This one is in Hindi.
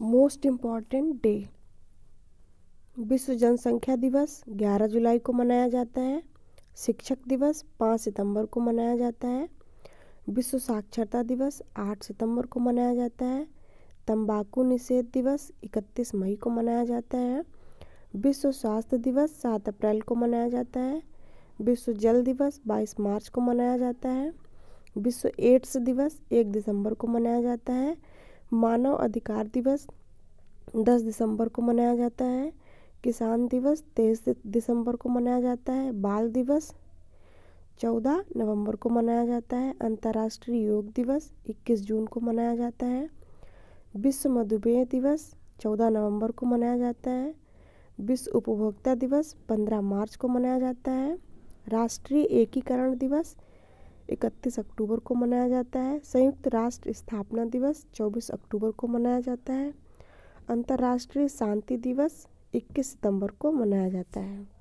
मोस्ट इम्पॉर्टेंट डे विश्व जनसंख्या दिवस 11 जुलाई को मनाया जाता है शिक्षक दिवस 5 सितंबर को मनाया जाता है विश्व साक्षरता दिवस 8 सितंबर को मनाया जाता है तंबाकू निषेध दिवस 31 मई को मनाया जाता है विश्व स्वास्थ्य दिवस 7 अप्रैल को मनाया जाता है विश्व जल दिवस 22 मार्च को मनाया जाता है विश्व एड्स दिवस 1 दिसंबर को मनाया जाता है मानव अधिकार दिवस दस दिसंबर को मनाया जाता है किसान दिवस तेईस दिसंबर को मनाया जाता है बाल दिवस चौदह नवंबर को मनाया जाता है अंतर्राष्ट्रीय योग दिवस इक्कीस जून को मनाया जाता है विश्व मधुमेह दिवस चौदह नवंबर को मनाया जाता है विश्व उपभोक्ता दिवस पंद्रह मार्च को मनाया जाता है राष्ट्रीय एकीकरण दिवस इकतीस अक्टूबर को मनाया जाता है संयुक्त राष्ट्र स्थापना दिवस चौबीस अक्टूबर को मनाया जाता है अंतर्राष्ट्रीय शांति दिवस इक्कीस सितंबर को मनाया जाता है